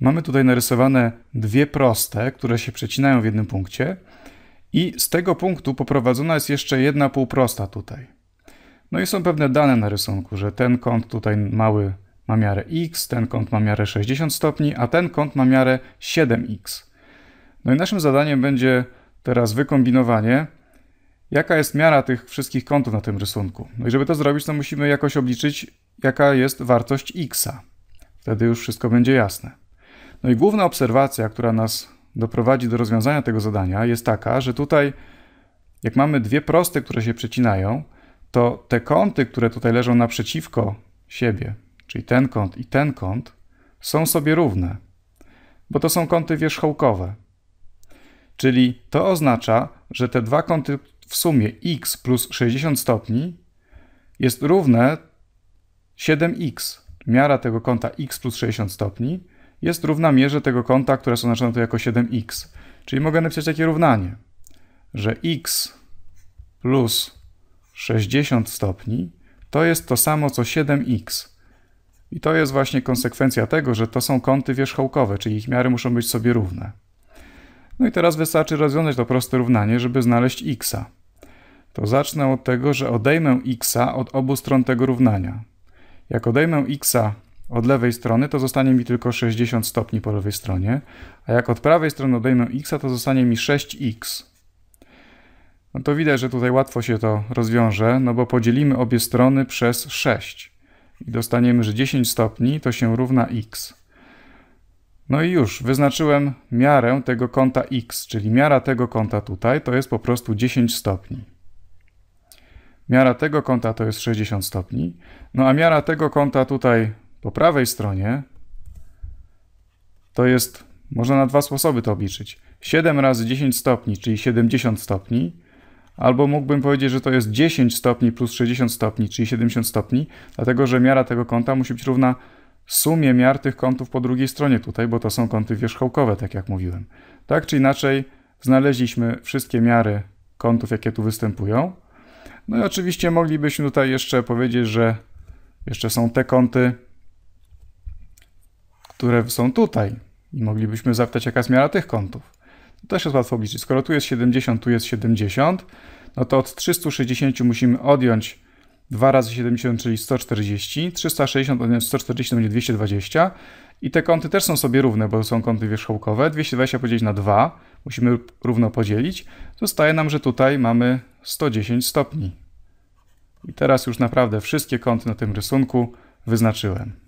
Mamy tutaj narysowane dwie proste, które się przecinają w jednym punkcie i z tego punktu poprowadzona jest jeszcze jedna półprosta tutaj. No i są pewne dane na rysunku, że ten kąt tutaj mały ma miarę x, ten kąt ma miarę 60 stopni, a ten kąt ma miarę 7x. No i naszym zadaniem będzie teraz wykombinowanie, jaka jest miara tych wszystkich kątów na tym rysunku. No i żeby to zrobić, to musimy jakoś obliczyć, jaka jest wartość x'a. Wtedy już wszystko będzie jasne. No i główna obserwacja, która nas doprowadzi do rozwiązania tego zadania, jest taka, że tutaj, jak mamy dwie proste, które się przecinają, to te kąty, które tutaj leżą naprzeciwko siebie, czyli ten kąt i ten kąt, są sobie równe, bo to są kąty wierzchołkowe. Czyli to oznacza, że te dwa kąty w sumie x plus 60 stopni jest równe 7x. Miara tego kąta x plus 60 stopni jest równa mierze tego kąta, które są oznaczone tu jako 7x. Czyli mogę napisać takie równanie, że x plus 60 stopni to jest to samo co 7x. I to jest właśnie konsekwencja tego, że to są kąty wierzchołkowe, czyli ich miary muszą być sobie równe. No i teraz wystarczy rozwiązać to proste równanie, żeby znaleźć x. To zacznę od tego, że odejmę x od obu stron tego równania. Jak odejmę x od lewej strony, to zostanie mi tylko 60 stopni po lewej stronie, a jak od prawej strony odejmę x, to zostanie mi 6x. No to widać, że tutaj łatwo się to rozwiąże, no bo podzielimy obie strony przez 6 i dostaniemy, że 10 stopni to się równa x. No i już, wyznaczyłem miarę tego kąta x, czyli miara tego kąta tutaj to jest po prostu 10 stopni. Miara tego kąta to jest 60 stopni, no a miara tego kąta tutaj po prawej stronie to jest, można na dwa sposoby to obliczyć. 7 razy 10 stopni, czyli 70 stopni, albo mógłbym powiedzieć, że to jest 10 stopni plus 60 stopni, czyli 70 stopni, dlatego że miara tego kąta musi być równa sumie miar tych kątów po drugiej stronie tutaj, bo to są kąty wierzchołkowe, tak jak mówiłem. Tak czy inaczej, znaleźliśmy wszystkie miary kątów, jakie tu występują. No i oczywiście moglibyśmy tutaj jeszcze powiedzieć, że jeszcze są te kąty, które są tutaj i moglibyśmy zapytać, jaka jest miara tych kątów. To też jest łatwo obliczyć. Skoro tu jest 70, tu jest 70, no to od 360 musimy odjąć 2 razy 70, czyli 140, 360 odjąć 140 to będzie 220 i te kąty też są sobie równe, bo są kąty wierzchołkowe. 220 podzielić na 2, musimy równo podzielić. Zostaje nam, że tutaj mamy 110 stopni. I teraz już naprawdę wszystkie kąty na tym rysunku wyznaczyłem.